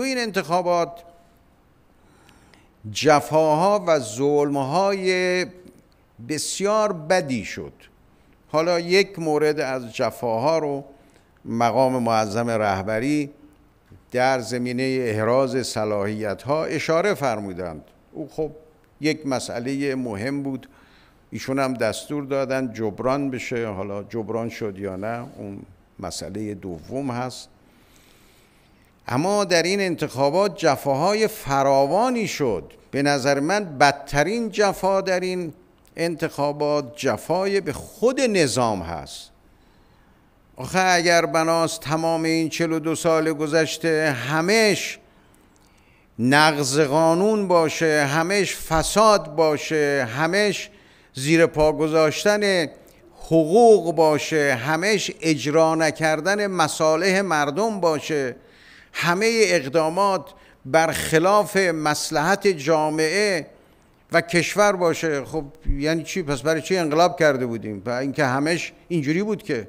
تو این انتخابات جفاها و ظلمهای بسیار بدی شد حالا یک مورد از جفاها رو مقام معظم رهبری در زمینه احراز صلاحیت ها اشاره فرمودند او خب یک مسئله مهم بود ایشون هم دستور دادن جبران بشه حالا جبران شد یا نه اون مسئله دوم هست اما در این انتخابات جفاهای فراوانی شد به نظر من بدترین جفا در این انتخابات جفای به خود نظام هست آخه اگر بناست تمام این دو سال گذشته همش نقض قانون باشه همش فساد باشه همش زیر پا گذاشتن حقوق باشه همش اجرا نکردن مصالح مردم باشه همه اقدامات برخلاف مسلحت جامعه و کشور باشه خب یعنی چی پس برای چی انقلاب کرده بودیم و اینکه همش اینجوری بود که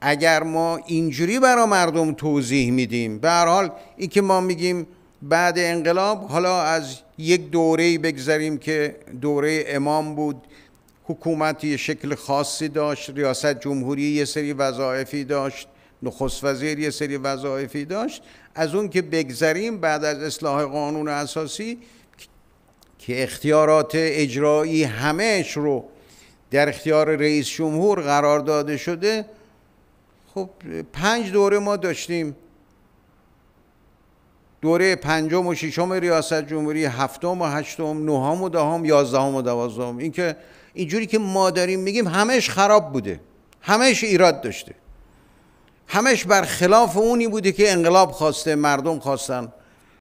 اگر ما اینجوری برای مردم توضیح میدیم به هر حال این که ما میگیم بعد انقلاب حالا از یک دوره بگذریم که دوره امام بود حکومت یه شکل خاصی داشت ریاست جمهوری یه سری وظایفی داشت نخست وزیر یه سری وظایفی داشت از اون که بگذریم بعد از اصلاح قانون اساسی که اختیارات اجرایی همهش رو در اختیار رئیس جمهور قرار داده شده خب پنج دوره ما داشتیم دوره پنجم و ششم ریاست جمهوری هفتم و هشتم نهم و دهم یازدهم و دوازدهم اینکه اینجوری که ما داریم میگیم همش خراب بوده همش ایراد داشته همش بر خلاف اونی بوده که انقلاب خواسته مردم خواستن